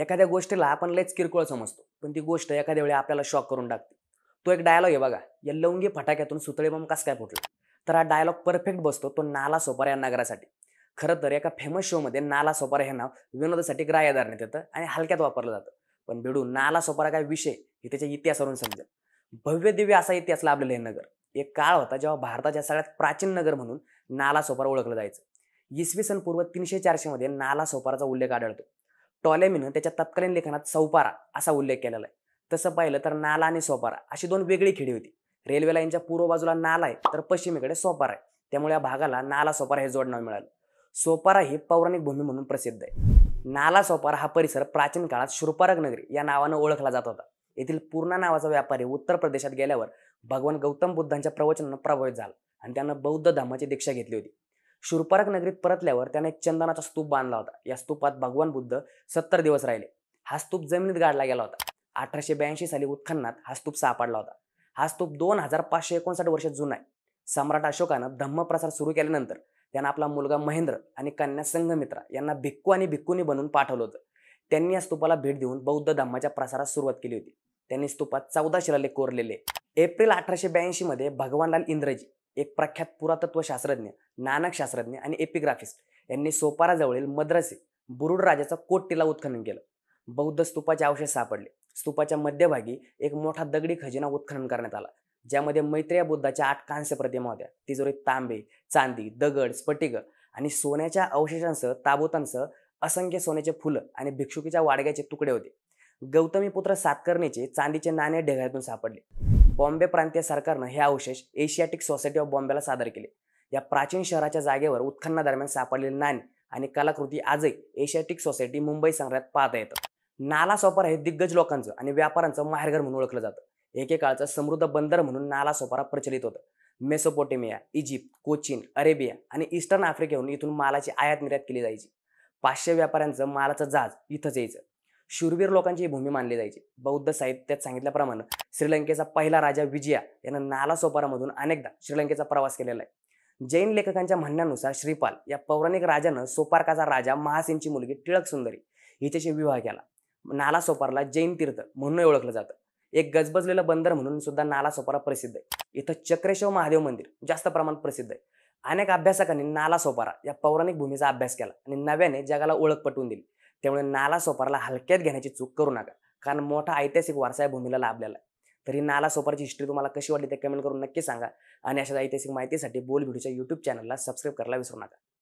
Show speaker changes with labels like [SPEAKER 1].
[SPEAKER 1] एखाद्या गोष्टीला आपण लयच किरकोळ समजतो पण ती गोष्ट एखाद्या वेळी आपल्याला शॉक करून टाकते तो एक डायलॉग आहे बघा या लवंगी फटाक्यातून सुतळे बम कस काय फुटला तर हा डायलॉग परफेक्ट बसतो तो नाला सोपारा या नगरासाठी खरं तर एका फेमस शोमध्ये नाला सोपारा हे नाव विनोदासाठी ग्राह्य धरण्यात येतं आणि हलक्यात वापरलं जातं पण भिडू नाला सोपारा काय विषय हे त्याच्या इतिहासावरून समजेल भव्य दिव्य असा इतिहास लाभलेलं हे नगर एक काळ होता जेव्हा भारताच्या सगळ्यात प्राचीन नगर म्हणून नाला सोपारा ओळखलं जायचं इसवी सन पूर्व तीनशे चारशे मध्ये नाला सोपाराचा उल्लेख आढळतो टॉलेमीनं त्याच्या तत्कालीन लेखनात सौपारा असा उल्लेख केलेला आहे तसं पाहिलं तर नाला आणि सोपारा अशी दोन वेगळी खेडी होती रेल्वे लाईनच्या पूर्व बाजूला नाला आहे तर पश्चिमेकडे सोपारा आहे त्यामुळे या भागाला नाला सोपारा हे जोडणं मिळालं सोपारा ही पौराणिक भूमी म्हणून प्रसिद्ध आहे नाला सोपारा हा परिसर प्राचीन काळात शुरपारक नगरी या नावानं ओळखला जात होता येथील पूर्णा नावाचा व्यापारी उत्तर प्रदेशात गेल्यावर भगवान गौतम बुद्धांच्या प्रवचनानं प्रभावित झाला आणि त्यानं बौद्ध धर्माची दीक्षा घेतली होती शुरपारक नगरीत परतल्यावर त्याने एक चंदनाचा स्तूप बांधला होता या स्तूपात भगवान बुद्ध सत्तर दिवस राहिले हा स्तूप जमिनीत गाडला गेला होता अठराशे ब्याऐंशी साली उत्खननात हा स्तूप सापडला होता हा स्तूप दोन हजार पाचशे एकोणसाठ वर्ष जुना आहे सम्राट अशोकानं धम्मप्रसार सुरू केल्यानंतर त्यांना आपला मुलगा महेंद्र आणि कन्या संघमित्रा यांना भिक्खू आणि भिक्खुनी बनवून पाठवलं होतं त्यांनी या स्तूपाला भेट देऊन बौद्ध धम्माच्या प्रसारास सुरुवात केली होती त्यांनी स्तूपात चौदा शिलालेख कोरलेले एप्रिल अठराशे ब्याऐंशी मध्ये भगवानलाल इंद्रजी एक प्रख्यात नानक शास्त्रज्ञ आणि एपिग्राफिस्ट यांनी सोपाराजवळील मद्रासे बुरुड राजाचा कोट टिला उत्खनन केलं बौद्ध स्तूपाचे अवशेष सापडले स्तूपाच्या मध्यभागी एक मोठा दगडी खजिना उत्खनन करण्यात आला ज्यामध्ये मैत्रीय बुद्धाच्या आठ कांस्य प्रतिमा होत्या तिजोरी तांबे चांदी दगड स्फटिक आणि सोन्याच्या अवशेषांसह ताबूतांसह असंख्य सोन्याचे फुलं आणि भिक्षुकीच्या वाडग्याचे तुकडे होते गौतमी पुत्र सातकर्णीचे चांदीचे नाणे ढेगाळ्यातून सापडले बॉम्बे प्रांतीय सरकारनं हे अवशेष एशियाटिक सोसायटी ऑफ बॉम्बेला सादर केले या प्राचीन शहराच्या जागेवर उत्खननादरम्यान सापडलेले नाणे आणि कलाकृती आजही एशियाटिक सोसायटी मुंबई संग्रहात पाहता येतं नाला सोपारा हे दिग्गज लोकांचं आणि व्यापाऱ्यांचं माहेरघर म्हणून ओळखलं जातं एकेकाळचं समृद्ध बंदर म्हणून नाला सोपारा प्रचलित होतं मेसोपोटेमिया इजिप्त कोचीन अरेबिया आणि ईस्टर्न आफ्रिकेहून इथून मालाची आयात निर्यात केली जायची पाचशे व्यापाऱ्यांचं मालाचं जहाज इथंच यायचं शूरवीर लोकांची ही भूमी मानली जायची बौद्ध साहित्यात सांगितल्याप्रमाणे श्रीलंकेचा पहिला राजा विजया यानं नालासोपारामधून अनेकदा श्रीलंकेचा प्रवास केलेला आहे जैन लेखकांच्या म्हणण्यानुसार श्रीपाल या पौराणिक राजानं सोपारकाचा राजा महासिनची मुलगी टिळक सुंदरी हिच्याशी विवाह केला नाला सोपारला जैन तीर्थ म्हणून ओळखलं जातं एक गजबजलेलं बंदर म्हणून सुद्धा नाला सोपारा प्रसिद्ध आहे इथं चक्रेश्वर महादेव मंदिर जास्त प्रमाणात प्रसिद्ध आहे अनेक अभ्यासकांनी नाला सोपारा या पौराणिक भूमीचा अभ्यास केला आणि नव्याने जगाला ओळख पटवून दिली त्यामुळे नाला सोपारला हलक्यात घेण्याची चूक करू नका कारण मोठा ऐतिहासिक वारसा या भूमीला लाभलेला आहे नाला सोपारची हिस्ट्री तुम्हाला कशी वाटली ते कमेंट करून नक्की सांगा आणि अशा ऐतिहासिक माहितीसाठी बोल व्हिडिओच्या यूट्यूब चॅनलला सबस्क्राईब करायला विसरू नका